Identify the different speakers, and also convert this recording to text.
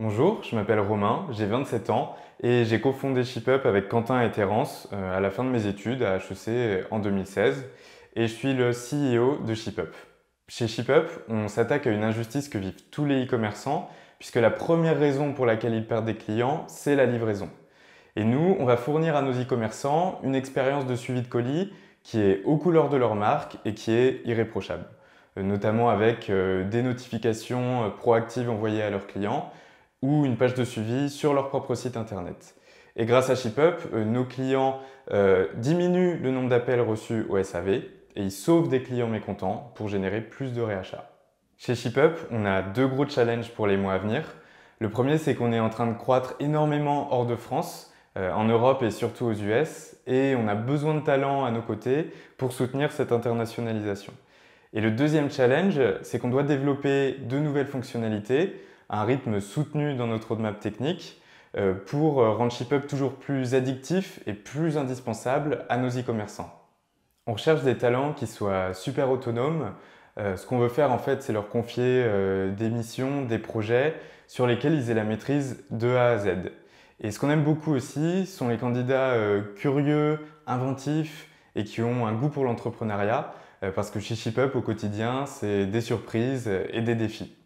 Speaker 1: Bonjour, je m'appelle Romain, j'ai 27 ans et j'ai cofondé ShipUp avec Quentin et Terence euh, à la fin de mes études à HEC en 2016 et je suis le CEO de ShipUp. Chez ShipUp, on s'attaque à une injustice que vivent tous les e-commerçants puisque la première raison pour laquelle ils perdent des clients, c'est la livraison. Et nous, on va fournir à nos e-commerçants une expérience de suivi de colis qui est aux couleurs de leur marque et qui est irréprochable, euh, notamment avec euh, des notifications proactives envoyées à leurs clients ou une page de suivi sur leur propre site internet. Et grâce à ShipUp, euh, nos clients euh, diminuent le nombre d'appels reçus au SAV et ils sauvent des clients mécontents pour générer plus de réachats. Chez ShipUp, on a deux gros challenges pour les mois à venir. Le premier, c'est qu'on est en train de croître énormément hors de France, euh, en Europe et surtout aux US, et on a besoin de talents à nos côtés pour soutenir cette internationalisation. Et le deuxième challenge, c'est qu'on doit développer de nouvelles fonctionnalités un rythme soutenu dans notre roadmap technique euh, pour euh, rendre ShipUp toujours plus addictif et plus indispensable à nos e-commerçants. On recherche des talents qui soient super autonomes. Euh, ce qu'on veut faire en fait, c'est leur confier des missions, des projets sur lesquels ils aient la maîtrise de A à Z. Et ce qu'on aime beaucoup aussi sont les candidats curieux, inventifs et qui ont un goût pour l'entrepreneuriat parce que chez ShipUp au quotidien, c'est des surprises et des défis.